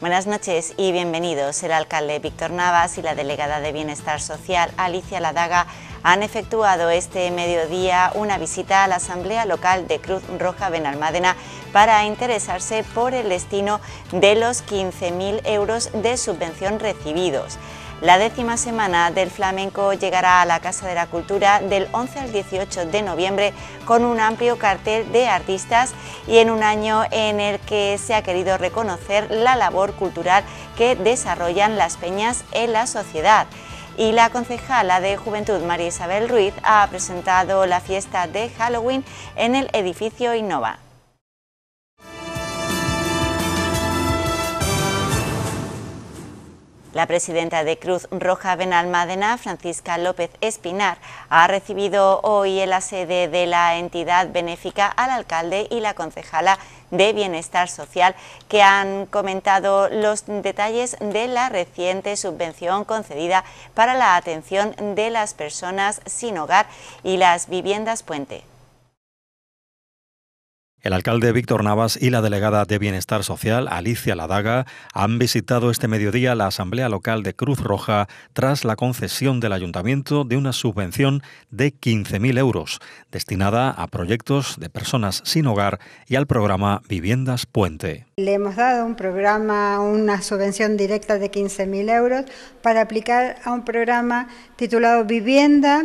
Buenas noches y bienvenidos. El alcalde Víctor Navas y la delegada de Bienestar Social, Alicia Ladaga, han efectuado este mediodía una visita a la Asamblea Local de Cruz Roja Benalmádena para interesarse por el destino de los 15.000 euros de subvención recibidos. La décima semana del flamenco llegará a la Casa de la Cultura del 11 al 18 de noviembre con un amplio cartel de artistas y en un año en el que se ha querido reconocer la labor cultural que desarrollan las peñas en la sociedad y la concejala de Juventud María Isabel Ruiz ha presentado la fiesta de Halloween en el edificio Innova. La presidenta de Cruz Roja Benalmádena, Francisca López Espinar, ha recibido hoy en la sede de la entidad benéfica al alcalde y la concejala de Bienestar Social, que han comentado los detalles de la reciente subvención concedida para la atención de las personas sin hogar y las viviendas puente. El alcalde Víctor Navas y la delegada de Bienestar Social, Alicia Ladaga, han visitado este mediodía la Asamblea Local de Cruz Roja tras la concesión del ayuntamiento de una subvención de 15.000 euros destinada a proyectos de personas sin hogar y al programa Viviendas Puente. Le hemos dado un programa, una subvención directa de 15.000 euros para aplicar a un programa titulado Vivienda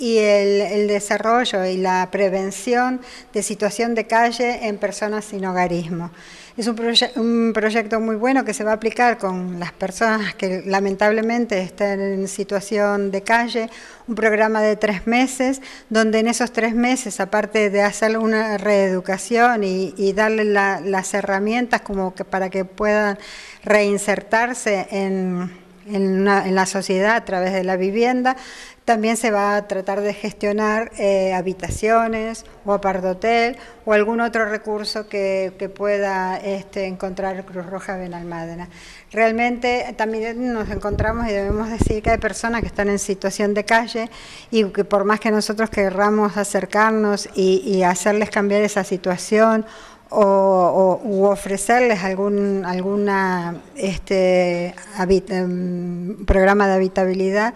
y el, desarrollo y la prevención de situación de calle en personas sin hogarismo. Es un, proyecto muy bueno que se va a aplicar con las personas que lamentablemente están en situación de calle, un programa de tres meses, donde en esos tres meses, aparte de hacer una reeducación y, darle las herramientas como que para que puedan reinsertarse en en, la sociedad a través de la vivienda. También se va a tratar de gestionar eh, habitaciones o apartotel o algún otro recurso que, pueda este, encontrar Cruz Roja Benalmádena. Realmente también nos encontramos y debemos decir que hay personas que están en situación de calle y que por más que nosotros querramos acercarnos y hacerles cambiar esa situación, o, ofrecerles algún alguna este em, programa de habitabilidad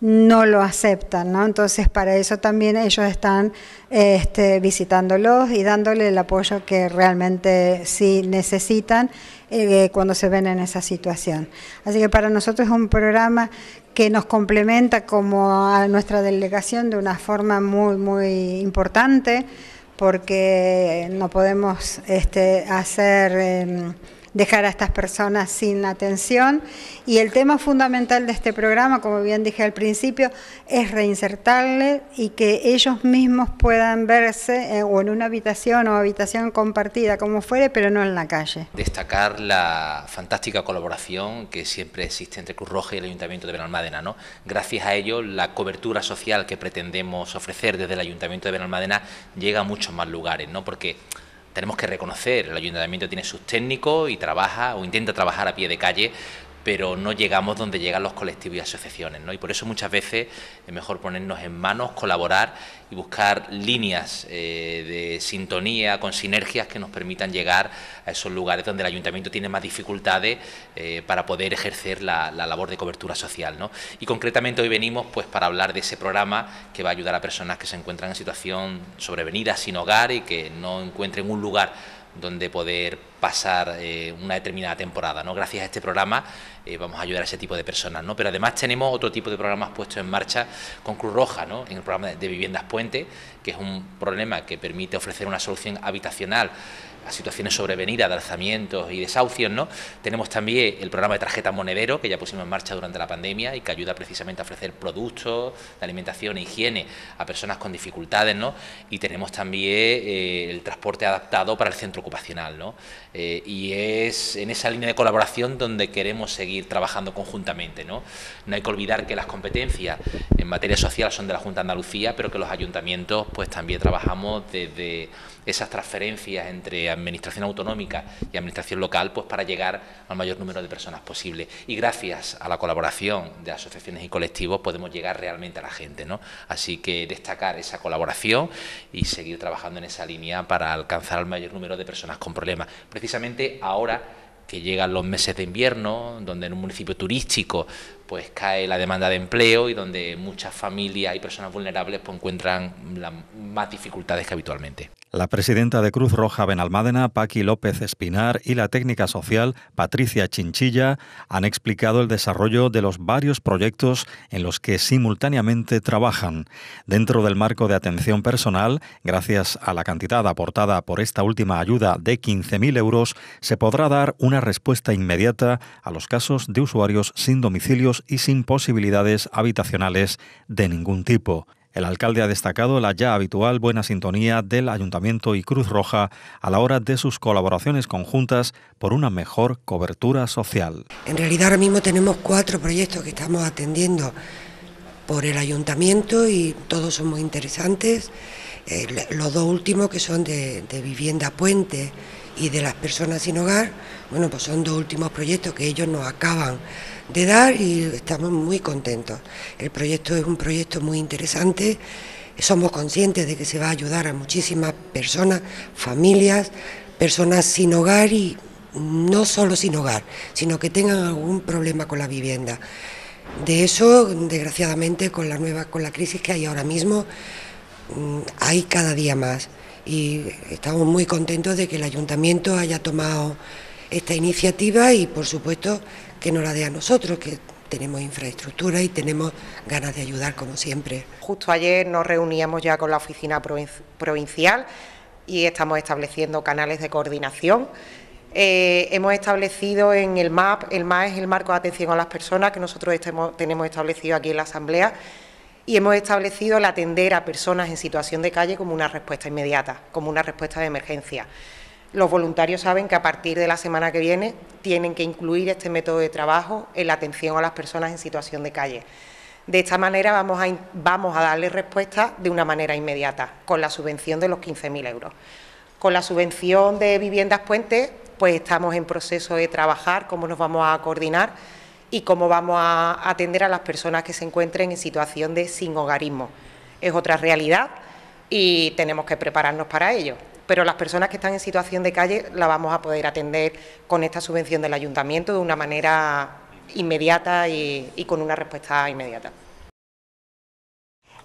no lo aceptan, Entonces para eso también ellos están este, visitándolos y dándole el apoyo que realmente sí necesitan eh, cuando se ven en esa situación. Así que para nosotros es un programa que nos complementa como a nuestra delegación de una forma muy, muy importante porque no podemos este, hacer... Em, dejar a estas personas sin atención. Y el tema fundamental de este programa, como bien dije al principio, es reinsertarle y que ellos mismos puedan verse eh, o en una habitación o habitación compartida, como fuere, pero no en la calle. Destacar la fantástica colaboración que siempre existe entre Cruz Roja y el Ayuntamiento de Benalmádena. ¿no? Gracias a ello, la cobertura social que pretendemos ofrecer desde el Ayuntamiento de Benalmádena llega a muchos más lugares, ¿no? porque tenemos que reconocer, el ayuntamiento tiene sus técnicos y trabaja o intenta trabajar a pie de calle pero no llegamos donde llegan los colectivos y asociaciones. ¿no? Y por eso muchas veces es mejor ponernos en manos, colaborar y buscar líneas eh, de sintonía, con sinergias que nos permitan llegar a esos lugares donde el ayuntamiento tiene más dificultades eh, para poder ejercer la, labor de cobertura social. ¿no? Y concretamente hoy venimos pues, para hablar de ese programa que va a ayudar a personas que se encuentran en situación sobrevenida, sin hogar y que no encuentren un lugar donde poder pasar eh, una determinada temporada. ¿no? Gracias a este programa eh, vamos a ayudar a ese tipo de personas. ¿no? Pero además tenemos otro tipo de programas puestos en marcha con Cruz Roja, ¿no? en el programa de viviendas puente, que es un problema que permite ofrecer una solución habitacional situaciones sobrevenidas de alzamientos y desahucios. ¿no? Tenemos también el programa de tarjeta monedero que ya pusimos en marcha durante la pandemia y que ayuda precisamente a ofrecer productos de alimentación e higiene a personas con dificultades. ¿no? Y tenemos también eh, el transporte adaptado para el centro ocupacional. ¿no? Eh, y es en esa línea de colaboración donde queremos seguir trabajando conjuntamente. ¿no? no hay que olvidar que las competencias en materia social son de la Junta de Andalucía, pero que los ayuntamientos pues también trabajamos desde esas transferencias entre administración autonómica y administración local pues para llegar al mayor número de personas posible. Y gracias a la colaboración de asociaciones y colectivos podemos llegar realmente a la gente. ¿no? Así que destacar esa colaboración y seguir trabajando en esa línea para alcanzar al mayor número de personas con problemas. Precisamente ahora que llegan los meses de invierno, donde en un municipio turístico pues cae la demanda de empleo y donde muchas familias y personas vulnerables pues, encuentran las más dificultades que habitualmente. La presidenta de Cruz Roja Benalmádena, Paqui López Espinar, y la técnica social, Patricia Chinchilla, han explicado el desarrollo de los varios proyectos en los que simultáneamente trabajan. Dentro del marco de atención personal, gracias a la cantidad aportada por esta última ayuda de 15.000 euros, se podrá dar una respuesta inmediata a los casos de usuarios sin domicilios y sin posibilidades habitacionales de ningún tipo. El alcalde ha destacado la ya habitual buena sintonía del Ayuntamiento y Cruz Roja a la hora de sus colaboraciones conjuntas por una mejor cobertura social. En realidad ahora mismo tenemos cuatro proyectos que estamos atendiendo por el ayuntamiento y todos son muy interesantes. Eh, los dos últimos que son de vivienda puente y de las personas sin hogar, bueno, pues son dos últimos proyectos que ellos nos acaban de dar y estamos muy contentos. El proyecto es un proyecto muy interesante, somos conscientes de que se va a ayudar a muchísimas personas, familias, personas sin hogar y no solo sin hogar, sino que tengan algún problema con la vivienda. De eso, desgraciadamente, con la nueva, con la crisis que hay ahora mismo, mm, hay cada día más y estamos muy contentos de que el ayuntamiento haya tomado esta iniciativa y por supuesto que nos la dé a nosotros, que tenemos infraestructura y tenemos ganas de ayudar como siempre. Justo ayer nos reuníamos ya con la oficina provincial y estamos estableciendo canales de coordinación. Eh, hemos establecido en el MAP, el MAP es el marco de atención a las personas que nosotros tenemos establecido aquí en la Asamblea, y hemos establecido el atender a personas en situación de calle como una respuesta inmediata, como una respuesta de emergencia. Los voluntarios saben que a partir de la semana que viene tienen que incluir este método de trabajo en la atención a las personas en situación de calle. De esta manera vamos a, vamos a darle respuesta de una manera inmediata, con la subvención de los 15.000 euros. Con la subvención de viviendas puentes, pues estamos en proceso de trabajar cómo nos vamos a coordinar y cómo vamos a atender a las personas que se encuentren en situación de sin hogarismo. Es otra realidad y tenemos que prepararnos para ello. Pero las personas que están en situación de calle la vamos a poder atender con esta subvención del ayuntamiento de una manera inmediata y, y con una respuesta inmediata.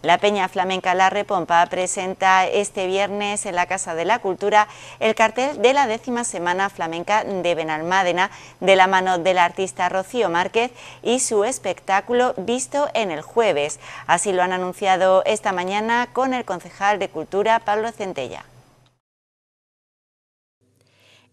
La Peña Flamenca La Repompa presenta este viernes en la Casa de la Cultura el cartel de la décima semana flamenca de Benalmádena de la mano del artista Rocío Márquez y su espectáculo Visto en el Jueves. Así lo han anunciado esta mañana con el concejal de Cultura Pablo Centella.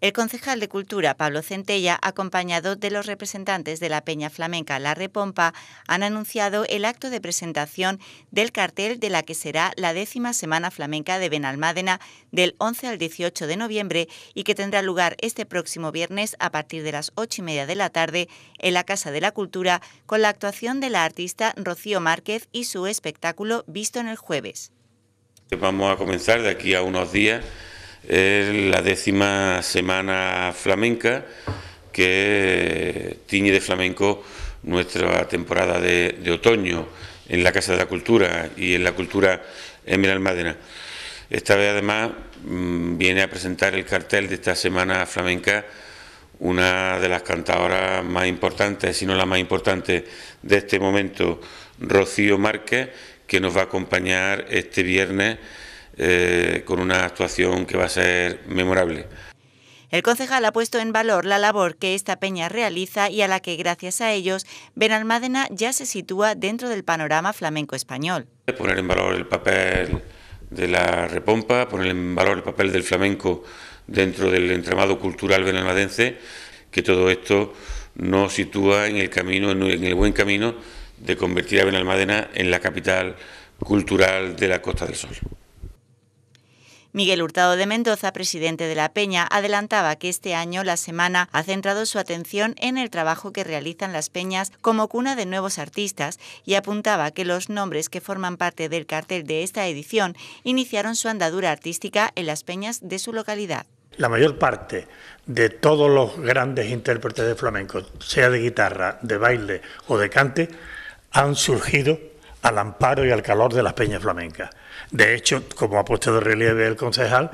El concejal de Cultura, Pablo Centella, acompañado de los representantes de la Peña Flamenca La Repompa, han anunciado el acto de presentación del cartel de la que será la décima Semana Flamenca de Benalmádena del 11 al 18 de noviembre y que tendrá lugar este próximo viernes a partir de las ocho y media de la tarde en la Casa de la Cultura con la actuación de la artista Rocío Márquez y su espectáculo Visto en el Jueves. Vamos a comenzar de aquí a unos días es la décima semana flamenca que tiñe de flamenco nuestra temporada de, otoño en la Casa de la Cultura y en la Cultura Emerald Madena... Esta vez además mm, viene a presentar el cartel de esta semana flamenca una de las cantadoras más importantes, si no la más importante de este momento, Rocío Márquez, que nos va a acompañar este viernes eh, con una actuación que va a ser memorable. El concejal ha puesto en valor la labor que esta peña realiza y a la que, gracias a ellos, Benalmádena ya se sitúa dentro del panorama flamenco español. Poner en valor el papel de la repompa, poner en valor el papel del flamenco dentro del entramado cultural benalmadense, que todo esto nos sitúa en el en el buen camino de convertir a Benalmádena en la capital cultural de la Costa del Sol. Miguel Hurtado de Mendoza, presidente de la Peña, adelantaba que este año la semana ha centrado su atención en el trabajo que realizan las peñas como cuna de nuevos artistas y apuntaba que los nombres que forman parte del cartel de esta edición iniciaron su andadura artística en las peñas de su localidad. La mayor parte de todos los grandes intérpretes de flamenco, sea de guitarra, de baile o de cante, han surgido al amparo y al calor de las peñas flamencas. De hecho, como ha puesto de relieve el concejal,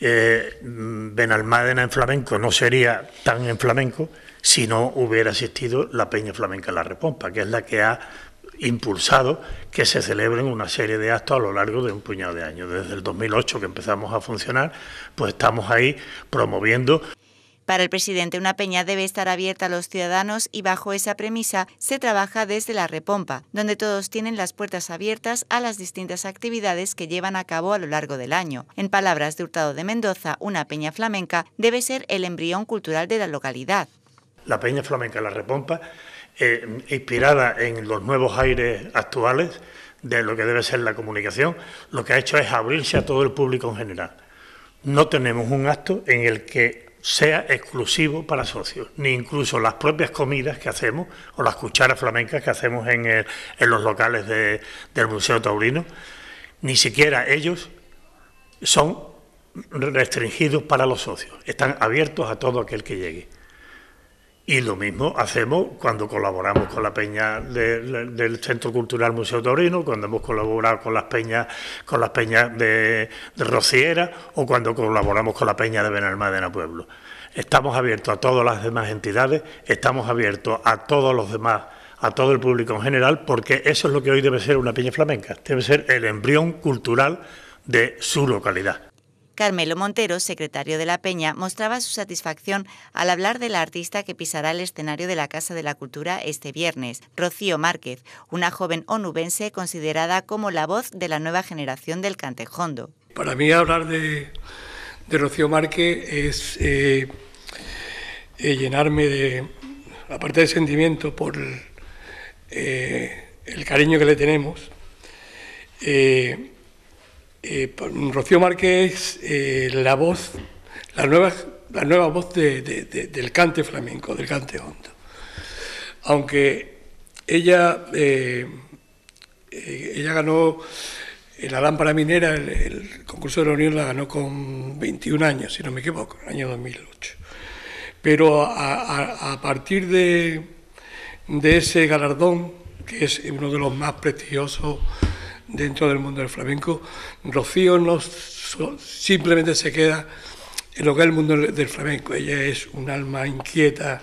eh, Benalmádena en flamenco no sería tan en flamenco si no hubiera existido la Peña Flamenca La Repompa, que es la que ha impulsado que se celebren una serie de actos a lo largo de un puñado de años. Desde el 2008 que empezamos a funcionar, pues estamos ahí promoviendo para el presidente, una peña debe estar abierta a los ciudadanos y bajo esa premisa se trabaja desde la repompa, donde todos tienen las puertas abiertas a las distintas actividades que llevan a cabo a lo largo del año. En palabras de Hurtado de Mendoza, una peña flamenca debe ser el embrión cultural de la localidad. La peña flamenca La Repompa, eh, inspirada en los nuevos aires actuales de lo que debe ser la comunicación, lo que ha hecho es abrirse a todo el público en general. No tenemos un acto en el que sea exclusivo para socios, ni incluso las propias comidas que hacemos o las cucharas flamencas que hacemos en, el, en los locales del Museo Taurino, ni siquiera ellos son restringidos para los socios, están abiertos a todo aquel que llegue. Y lo mismo hacemos cuando colaboramos con la peña del Centro Cultural Museo Torino, cuando hemos colaborado con las peñas, con las peñas de, Rociera o cuando colaboramos con la peña de Benalmádena Pueblo. Estamos abiertos a todas las demás entidades, estamos abiertos a todos los demás a todo el público en general, porque eso es lo que hoy debe ser una peña flamenca, debe ser el embrión cultural de su localidad. Carmelo Montero, secretario de la Peña, mostraba su satisfacción al hablar de la artista que pisará el escenario de la Casa de la Cultura este viernes, Rocío Márquez, una joven onubense considerada como la voz de la nueva generación del cantejondo. Para mí hablar de, Rocío Márquez es eh, eh, llenarme de, aparte de sentimiento por eh, el, cariño que le tenemos, eh, Rocío Márquez, eh, la voz, la nueva, la nueva voz del cante flamenco, del cante hondo. Aunque ella, eh, ella ganó la lámpara minera, el, concurso de la Unión la ganó con 21 años, si no me equivoco, en el año 2008. Pero a, partir de, de ese galardón, que es uno de los más prestigiosos dentro del mundo del flamenco. Rocío no simplemente se queda en lo que es el mundo del flamenco. Ella es un alma inquieta,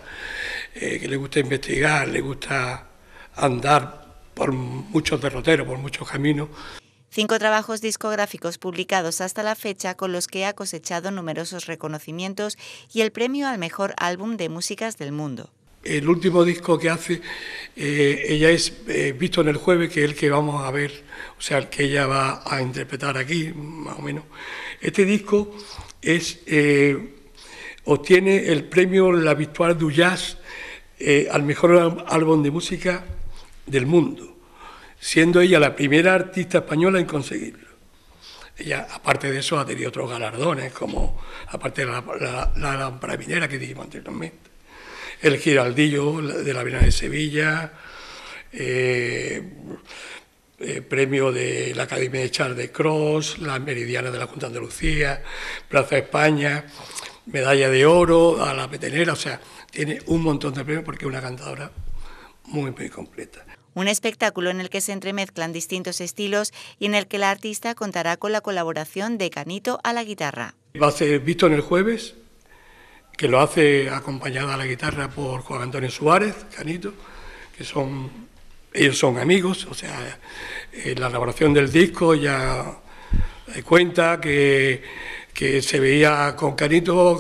eh, que le gusta investigar, le gusta andar por muchos derroteros, por muchos caminos. Cinco trabajos discográficos publicados hasta la fecha con los que ha cosechado numerosos reconocimientos y el premio al mejor álbum de músicas del mundo el último disco que hace, eh, ella es eh, visto en el jueves, que es el que vamos a ver, o sea, el que ella va a interpretar aquí, más o menos. Este disco eh, obtiene el premio La Victoire du Jazz al mejor álbum de música del mundo, siendo ella la primera artista española en conseguirlo. Ella, aparte de eso, ha tenido otros galardones, como aparte de la, la, Minera, que dijimos anteriormente el Giraldillo de la Avenida de Sevilla, eh, eh, premio de la Academia de Charles de Cross, la Meridiana de la Junta de Andalucía, Plaza España, medalla de oro a la petenera, o sea, tiene un montón de premios porque es una cantadora muy, muy completa. Un espectáculo en el que se entremezclan distintos estilos y en el que la artista contará con la colaboración de Canito a la guitarra. Va a ser visto en el jueves que lo hace acompañada a la guitarra por Juan Antonio Suárez, Canito, que son, ellos son amigos, o sea, en eh, la elaboración del disco ya cuenta que, se veía con Canito,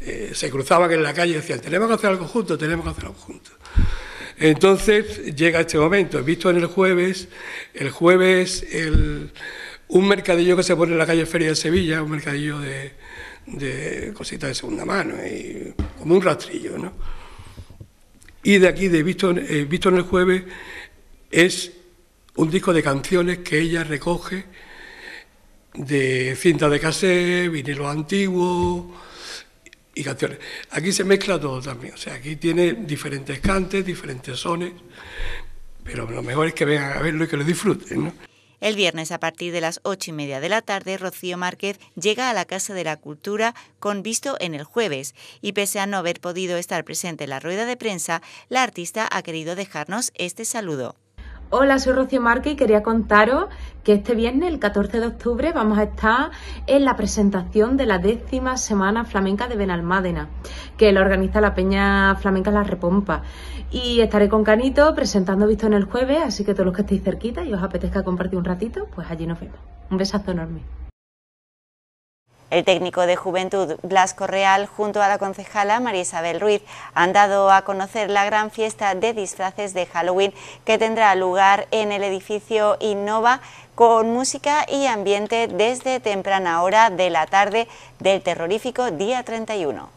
eh, se cruzaban en la calle y decían, tenemos que hacer algo juntos, tenemos que hacer algo juntos. Entonces llega este momento, He visto en el jueves, el jueves un mercadillo que se pone en la calle Feria de Sevilla, un mercadillo de, de cositas de segunda mano, y como un rastrillo, ¿no? Y de aquí, de Visto, eh, Visto en el Jueves, es un disco de canciones que ella recoge de cinta de cassette, vinilo antiguo y canciones. Aquí se mezcla todo también, o sea, aquí tiene diferentes cantes, diferentes sones, pero lo mejor es que vengan a verlo y que lo disfruten, ¿no? El viernes, a partir de las ocho y media de la tarde, Rocío Márquez llega a la Casa de la Cultura con visto en el jueves. Y pese a no haber podido estar presente en la rueda de prensa, la artista ha querido dejarnos este saludo. Hola, soy Rocío Marque y quería contaros que este viernes, el 14 de octubre, vamos a estar en la presentación de la décima Semana Flamenca de Benalmádena, que la organiza la Peña Flamenca La Repompa. Y estaré con Canito presentando Visto en el jueves, así que todos los que estéis cerquita y os apetezca compartir un ratito, pues allí nos vemos. Un besazo enorme. El técnico de Juventud, Blasco Real, junto a la concejala María Isabel Ruiz, han dado a conocer la gran fiesta de disfraces de Halloween que tendrá lugar en el edificio Innova con música y ambiente desde temprana hora de la tarde del terrorífico día 31.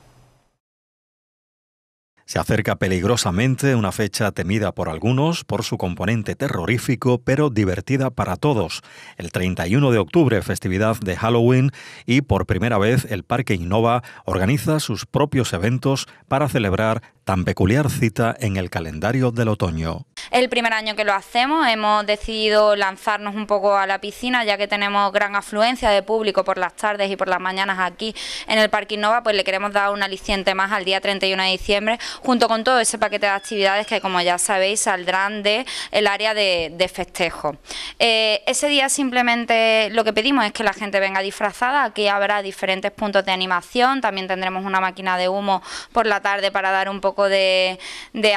Se acerca peligrosamente una fecha temida por algunos por su componente terrorífico, pero divertida para todos. El 31 de octubre, festividad de Halloween, y por primera vez el Parque Innova organiza sus propios eventos para celebrar tan peculiar cita en el calendario del otoño el primer año que lo hacemos, hemos decidido lanzarnos un poco a la piscina ya que tenemos gran afluencia de público por las tardes y por las mañanas aquí en el Parque Innova, pues le queremos dar un aliciente más al día 31 de diciembre junto con todo ese paquete de actividades que como ya sabéis saldrán del área de, festejo. Eh, ese día simplemente lo que pedimos es que la gente venga disfrazada, aquí habrá diferentes puntos de animación, también tendremos una máquina de humo por la tarde para dar un poco de,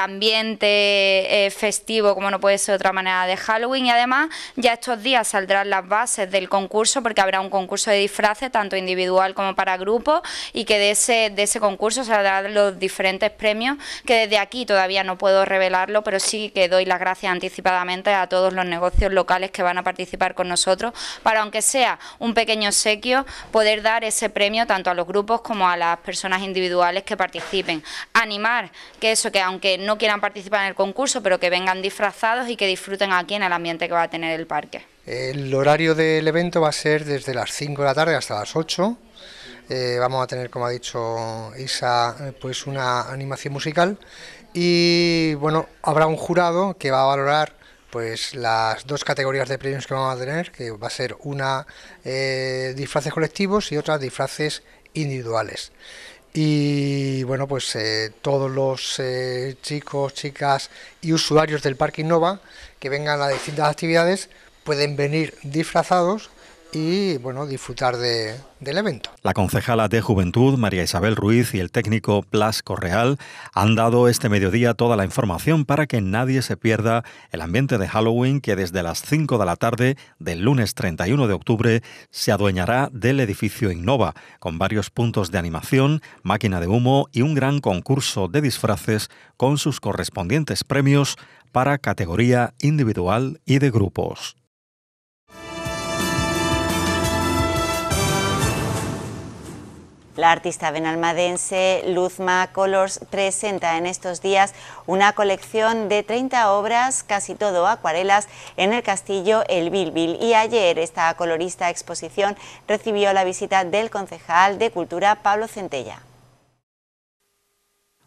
ambiente eh, festivo como no puede ser de otra manera, de Halloween. Y además ya estos días saldrán las bases del concurso, porque habrá un concurso de disfraces, tanto individual como para grupos, y que de ese, de ese concurso saldrán los diferentes premios, que desde aquí todavía no puedo revelarlo, pero sí que doy las gracias anticipadamente a todos los negocios locales que van a participar con nosotros, para aunque sea un pequeño sequio poder dar ese premio tanto a los grupos como a las personas individuales que participen. Animar que eso, que aunque no quieran participar en el concurso, pero que vengan vengan disfrazados y que disfruten aquí en el ambiente que va a tener el parque. El horario del evento va a ser desde las 5 de la tarde hasta las 8. Eh, vamos a tener, como ha dicho Isa, pues una animación musical y bueno, habrá un jurado que va a valorar pues las dos categorías de premios que vamos a tener, que va a ser una eh, disfraces colectivos y otra disfraces individuales. Y bueno, pues eh, todos los eh, chicos, chicas y usuarios del Parque Innova que vengan a distintas actividades pueden venir disfrazados y bueno, disfrutar del evento. La concejala de Juventud, María Isabel Ruiz, y el técnico Plas Correal han dado este mediodía toda la información para que nadie se pierda el ambiente de Halloween que desde las 5 de la tarde del lunes 31 de octubre se adueñará del edificio Innova, con varios puntos de animación, máquina de humo y un gran concurso de disfraces con sus correspondientes premios para categoría individual y de grupos. La artista benalmadense Luzma Colors presenta en estos días una colección de 30 obras, casi todo acuarelas, en el castillo El Bilbil. Y ayer esta colorista exposición recibió la visita del concejal de Cultura Pablo Centella.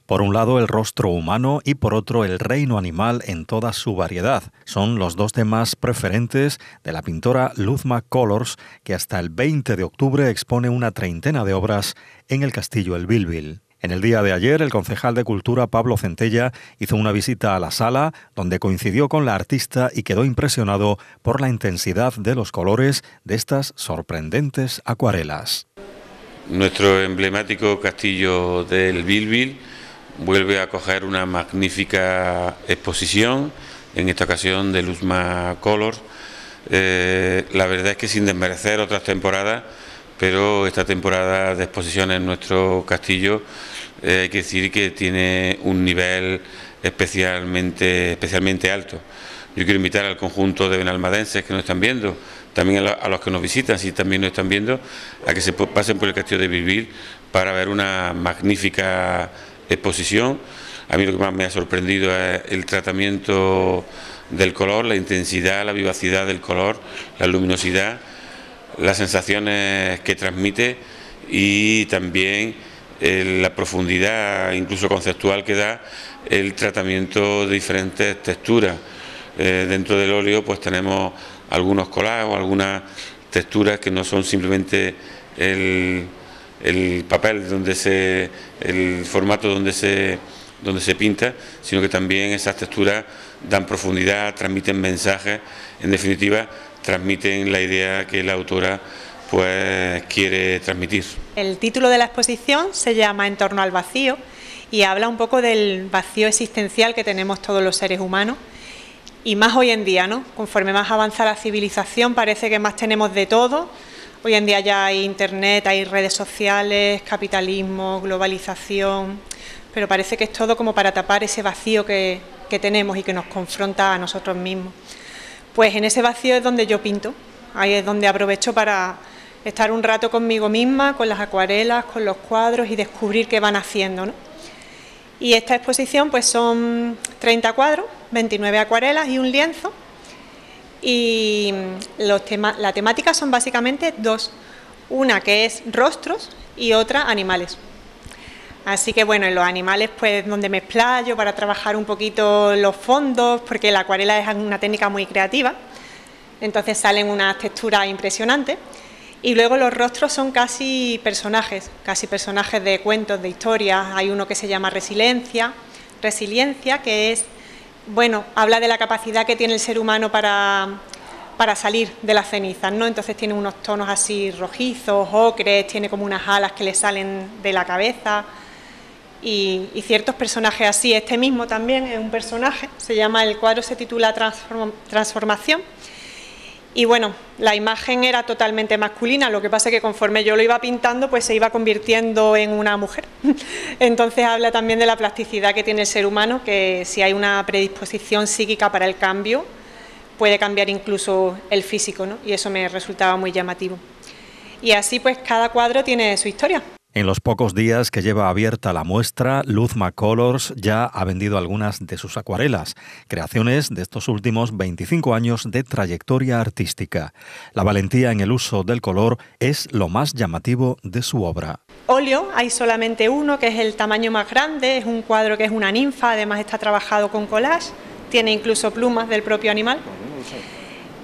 Por un lado el rostro humano y por otro el reino animal en toda su variedad. Son los dos temas preferentes de la pintora Luzma Colors, que hasta el 20 de octubre expone una treintena de obras en el castillo El Bilbil. En el día de ayer, el concejal de Cultura Pablo Centella hizo una visita a la sala, donde coincidió con la artista y quedó impresionado por la intensidad de los colores de estas sorprendentes acuarelas. Nuestro emblemático castillo del Bilbil vuelve a coger una magnífica exposición, en esta ocasión de Luzma Color. Eh, la verdad es que sin desmerecer otras temporadas, pero esta temporada de exposición en nuestro castillo eh, hay que decir que tiene un nivel especialmente, especialmente alto. Yo quiero invitar al conjunto de benalmadenses que nos están viendo, también a, los que nos visitan, si también nos están viendo, a que se pasen por el castillo de Vivir para ver una magnífica exposición. A mí lo que más me ha sorprendido es el tratamiento del color, la intensidad, la vivacidad del color, la luminosidad, las sensaciones que transmite y también eh, la profundidad, incluso conceptual, que da el tratamiento de diferentes texturas. Eh, dentro del óleo pues tenemos algunos colados, algunas texturas que no son simplemente el el papel donde se, el formato donde se, donde se pinta, sino que también esas texturas dan profundidad, transmiten mensajes, en definitiva transmiten la idea que la autora pues quiere transmitir. El título de la exposición se llama En torno al vacío y habla un poco del vacío existencial que tenemos todos los seres humanos y más hoy en día, ¿no? Conforme más avanza la civilización parece que más tenemos de todo, Hoy en día ya hay internet, hay redes sociales, capitalismo, globalización, pero parece que es todo como para tapar ese vacío que, tenemos y que nos confronta a nosotros mismos. Pues en ese vacío es donde yo pinto, ahí es donde aprovecho para estar un rato conmigo misma, con las acuarelas, con los cuadros y descubrir qué van haciendo. Y esta exposición pues son 30 cuadros, 29 acuarelas y un lienzo y los temas la temática son básicamente dos, una que es rostros y otra animales. Así que bueno, en los animales pues donde me explayo para trabajar un poquito los fondos, porque la acuarela es una técnica muy creativa, entonces salen unas texturas impresionantes. Y luego los rostros son casi personajes, casi personajes de cuentos, de historias. Hay uno que se llama Resiliencia, Resiliencia, que es bueno, habla de la capacidad que tiene el ser humano para, salir de las cenizas, ¿no? Entonces tiene unos tonos así rojizos, ocres, tiene como unas alas que le salen de la cabeza y, ciertos personajes así. Este mismo también es un personaje, se llama, el cuadro se titula Transformación y bueno, la imagen era totalmente masculina, lo que pasa es que conforme yo lo iba pintando, pues se iba convirtiendo en una mujer. Entonces habla también de la plasticidad que tiene el ser humano, que si hay una predisposición psíquica para el cambio, puede cambiar incluso el físico, ¿no? Y eso me resultaba muy llamativo. Y así pues cada cuadro tiene su historia. En los pocos días que lleva abierta la muestra, Luz Colors ya ha vendido algunas de sus acuarelas, creaciones de estos últimos 25 años de trayectoria artística. La valentía en el uso del color es lo más llamativo de su obra. Óleo, hay solamente uno que es el tamaño más grande, es un cuadro que es una ninfa, además está trabajado con collage, tiene incluso plumas del propio animal.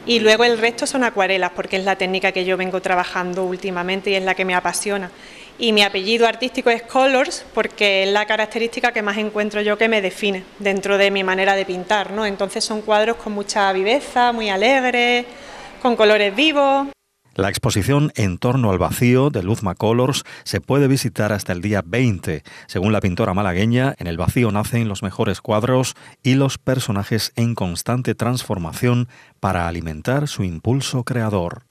Y luego el resto son acuarelas, porque es la técnica que yo vengo trabajando últimamente y es la que me apasiona y mi apellido artístico es Colors porque es la característica que más encuentro yo que me define dentro de mi manera de pintar, ¿no? Entonces son cuadros con mucha viveza, muy alegres, con colores vivos. La exposición En torno al vacío de Luzma Colors se puede visitar hasta el día 20. Según la pintora malagueña, en el vacío nacen los mejores cuadros y los personajes en constante transformación para alimentar su impulso creador.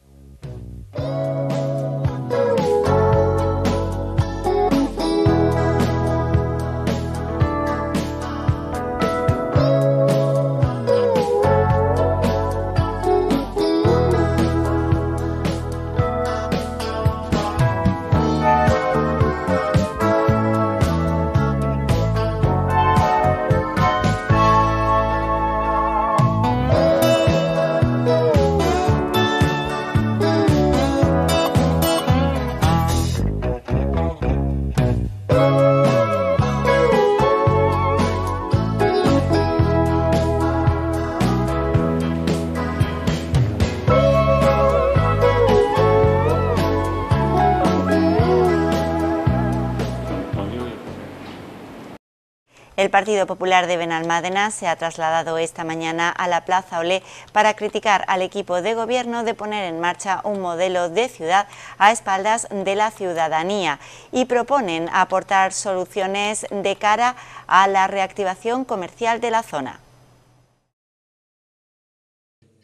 El Partido Popular de Benalmádena se ha trasladado esta mañana a la Plaza Olé para criticar al equipo de gobierno de poner en marcha un modelo de ciudad a espaldas de la ciudadanía y proponen aportar soluciones de cara a la reactivación comercial de la zona.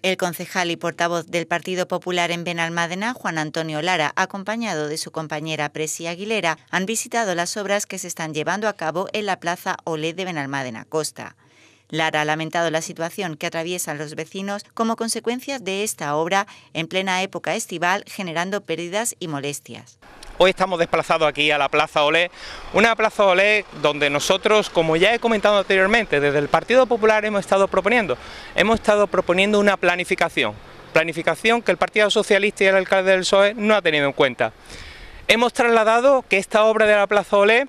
El concejal y portavoz del Partido Popular en Benalmádena, Juan Antonio Lara, acompañado de su compañera Presi Aguilera, han visitado las obras que se están llevando a cabo en la Plaza Olé de Benalmádena Costa. Lara ha lamentado la situación que atraviesan los vecinos como consecuencia de esta obra en plena época estival, generando pérdidas y molestias. Hoy estamos desplazados aquí a la Plaza Olé, una Plaza Olé donde nosotros, como ya he comentado anteriormente, desde el Partido Popular hemos estado proponiendo, hemos estado proponiendo una planificación, planificación que el Partido Socialista y el alcalde del PSOE no ha tenido en cuenta. Hemos trasladado que esta obra de la Plaza Olé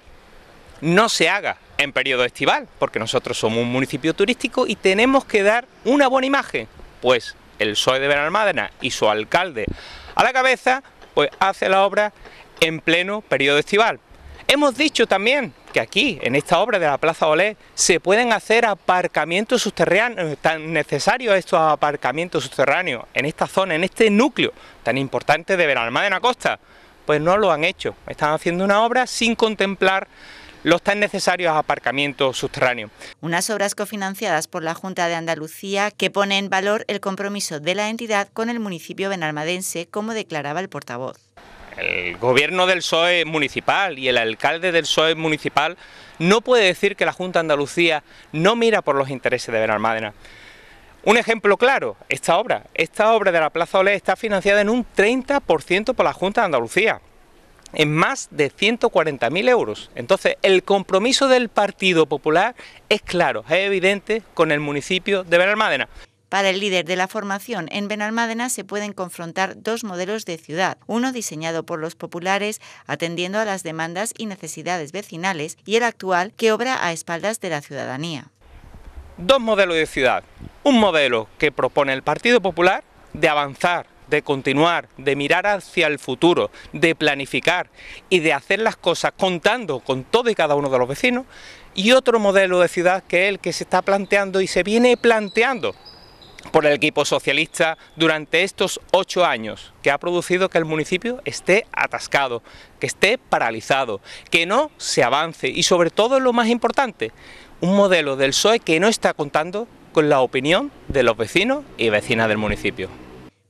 no se haga, en periodo estival, porque nosotros somos un municipio turístico y tenemos que dar una buena imagen. Pues el PSOE de Benalmádena y su alcalde a la cabeza, pues hace la obra en pleno periodo estival. Hemos dicho también que aquí, en esta obra de la Plaza Olé, se pueden hacer aparcamientos subterráneos, tan necesarios estos aparcamientos subterráneos en esta zona, en este núcleo tan importante de Benalmádena Costa. Pues no lo han hecho, están haciendo una obra sin contemplar los tan necesarios aparcamientos subterráneos. Unas obras cofinanciadas por la Junta de Andalucía que pone en valor el compromiso de la entidad con el municipio benalmadense, como declaraba el portavoz el gobierno del PSOE municipal y el alcalde del PSOE municipal no puede decir que la Junta de Andalucía no mira por los intereses de Benalmádena. Un ejemplo claro, esta obra, esta obra de la Plaza Olé está financiada en un 30% por la Junta de Andalucía en más de 140.000 euros. Entonces, el compromiso del Partido Popular es claro, es evidente con el municipio de Benalmádena. Para el líder de la formación, en Benalmádena se pueden confrontar dos modelos de ciudad, uno diseñado por los populares atendiendo a las demandas y necesidades vecinales y el actual que obra a espaldas de la ciudadanía. Dos modelos de ciudad. Un modelo que propone el Partido Popular de avanzar de continuar, de mirar hacia el futuro, de planificar y de hacer las cosas contando con todo y cada uno de los vecinos, y otro modelo de ciudad que es el que se está planteando y se viene planteando por el equipo socialista durante estos ocho años, que ha producido que el municipio esté atascado, que esté paralizado, que no se avance y sobre todo lo más importante, un modelo del PSOE que no está contando con la opinión de los vecinos y vecinas del municipio.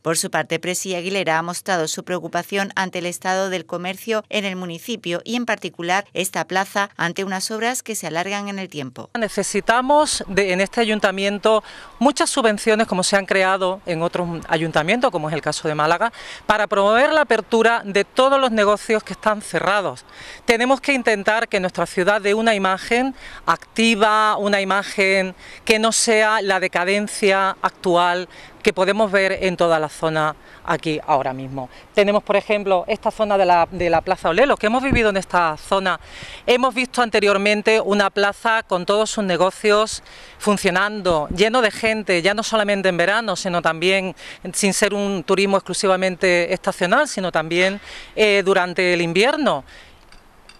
Por su parte, Presi Aguilera ha mostrado su preocupación ante el estado del comercio en el municipio y en particular esta plaza ante unas obras que se alargan en el tiempo. Necesitamos en este ayuntamiento muchas subvenciones como se han creado en otros ayuntamientos, como es el caso de Málaga, para promover la apertura de todos los negocios que están cerrados. Tenemos que intentar que nuestra ciudad dé una imagen activa, una imagen que no sea la decadencia actual que podemos ver en toda la zona aquí ahora mismo. Tenemos, por ejemplo, esta zona de la, Plaza Olelo, que hemos vivido en esta zona. Hemos visto anteriormente una plaza con todos sus negocios funcionando, lleno de gente, ya no solamente en verano, sino también sin ser un turismo exclusivamente estacional, sino también eh, durante el invierno.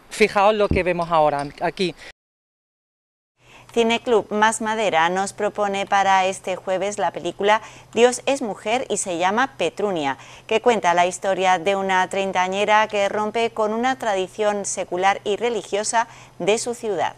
Fijaos lo que vemos ahora aquí. Cineclub Más Madera nos propone para este jueves la película Dios es mujer y se llama Petrunia, que cuenta la historia de una treintañera que rompe con una tradición secular y religiosa de su ciudad.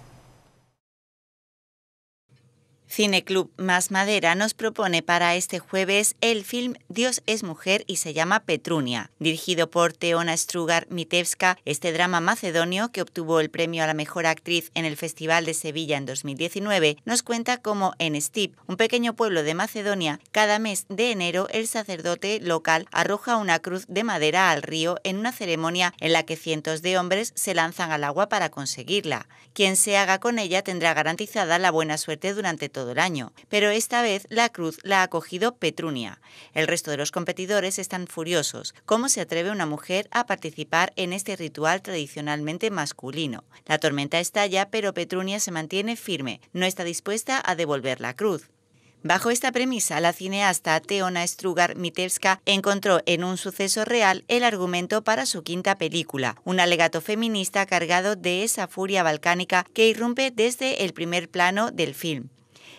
Cineclub Más Madera nos propone para este jueves el film Dios es mujer y se llama Petrunia. Dirigido por Teona Strugar Mitevska, este drama macedonio que obtuvo el premio a la mejor actriz en el Festival de Sevilla en 2019, nos cuenta cómo en Stip, un pequeño pueblo de Macedonia, cada mes de enero el sacerdote local arroja una cruz de madera al río en una ceremonia en la que cientos de hombres se lanzan al agua para conseguirla. Quien se haga con ella tendrá garantizada la buena suerte durante todo todo el año, pero esta vez la cruz la ha cogido Petrunia. El resto de los competidores están furiosos. ¿Cómo se atreve una mujer a participar en este ritual tradicionalmente masculino? La tormenta estalla, pero Petrunia se mantiene firme, no está dispuesta a devolver la cruz. Bajo esta premisa, la cineasta Teona Strugar Mitevska encontró en un suceso real el argumento para su quinta película, un alegato feminista cargado de esa furia balcánica que irrumpe desde el primer plano del film.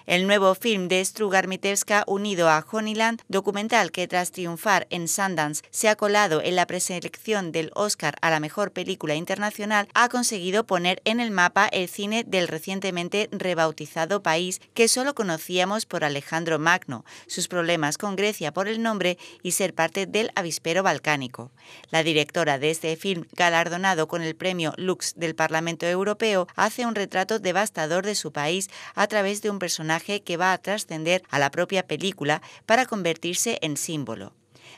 El nuevo film de Strugar Mitevska unido a Honeyland, documental que tras triunfar en Sundance se ha colado en la preselección del Oscar a la mejor película internacional, ha conseguido poner en el mapa el cine del recientemente rebautizado país que solo conocíamos por Alejandro Magno, sus problemas con Grecia por el nombre y ser parte del avispero balcánico. La directora de este film, galardonado con el premio Lux del Parlamento Europeo, hace un retrato devastador de su país a través de un personaje que va a trascender a la propia película para convertirse en símbolo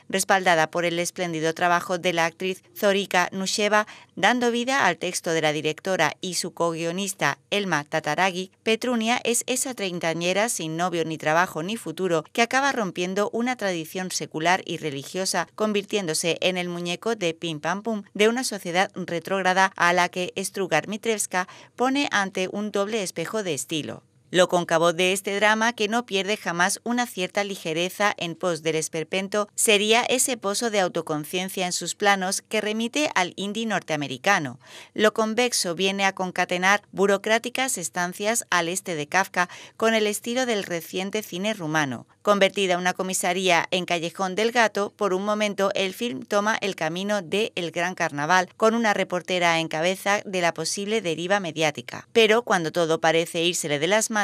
respaldada por el espléndido trabajo de la actriz Zorika Nusheva, dando vida al texto de la directora y su co-guionista Elma Tataragi, Petrunia es esa treintañera sin novio ni trabajo ni futuro que acaba rompiendo una tradición secular y religiosa, convirtiéndose en el muñeco de pim pam pum de una sociedad retrógrada a la que Strugar Mitrevska pone ante un doble espejo de estilo. Lo concavo de este drama, que no pierde jamás una cierta ligereza en pos del esperpento, sería ese pozo de autoconciencia en sus planos que remite al indie norteamericano. Lo convexo viene a concatenar burocráticas estancias al este de Kafka con el estilo del reciente cine rumano. Convertida una comisaría en Callejón del Gato, por un momento el film toma el camino de El Gran Carnaval, con una reportera en cabeza de la posible deriva mediática. Pero cuando todo parece irsele de las manos,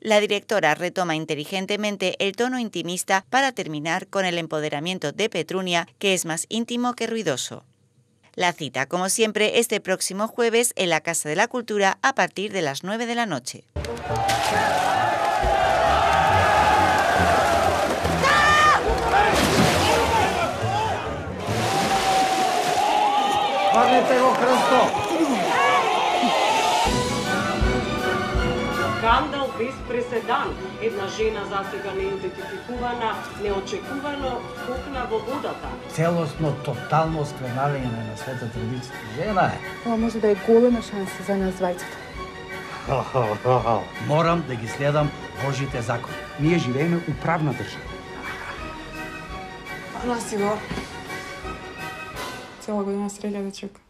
la directora retoma inteligentemente el tono intimista para terminar con el empoderamiento de Petrunia, que es más íntimo que ruidoso. La cita, como siempre, este próximo jueves en la Casa de la Cultura a partir de las 9 de la noche. без преседан. Една жена сега неидентификувана, неочекувано кукна во водата. Целосно, тотално скренавење на света традиција жена е. Ова може да е голема шанса за нас двајцата. Морам да ги следам Божите закони. Ние живееме у правна држава. Гласи го. Цела година среќа да чека.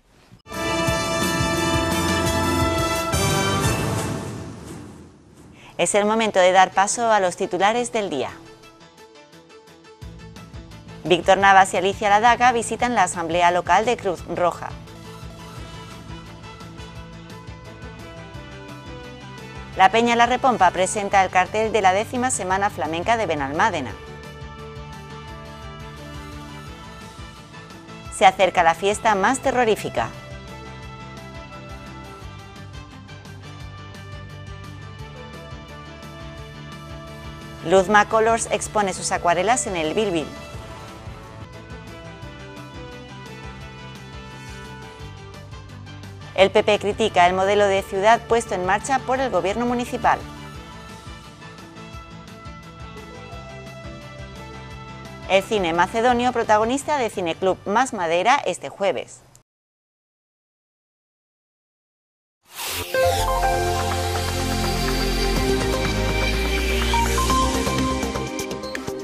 Es el momento de dar paso a los titulares del día. Víctor Navas y Alicia Ladaga visitan la Asamblea Local de Cruz Roja. La Peña La Repompa presenta el cartel de la décima Semana Flamenca de Benalmádena. Se acerca la fiesta más terrorífica. Luzma Colors expone sus acuarelas en el Bilbil. El PP critica el modelo de ciudad puesto en marcha por el Gobierno municipal. El cine macedonio protagonista de Cineclub Más Madera este jueves.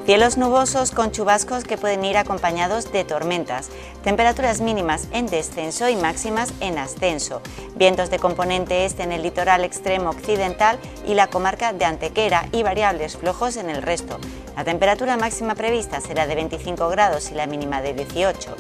Cielos nubosos con chubascos que pueden ir acompañados de tormentas, temperaturas mínimas en descenso y máximas en ascenso, vientos de componente este en el litoral extremo occidental y la comarca de Antequera y variables flojos en el resto. La temperatura máxima prevista será de 25 grados y la mínima de 18.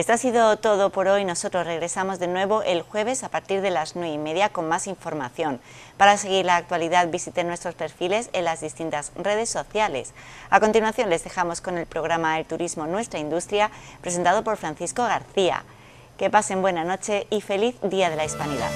Esto ha sido todo por hoy. Nosotros regresamos de nuevo el jueves a partir de las 9 y media con más información. Para seguir la actualidad visiten nuestros perfiles en las distintas redes sociales. A continuación les dejamos con el programa El Turismo Nuestra Industria presentado por Francisco García. Que pasen buena noche y feliz Día de la Hispanidad.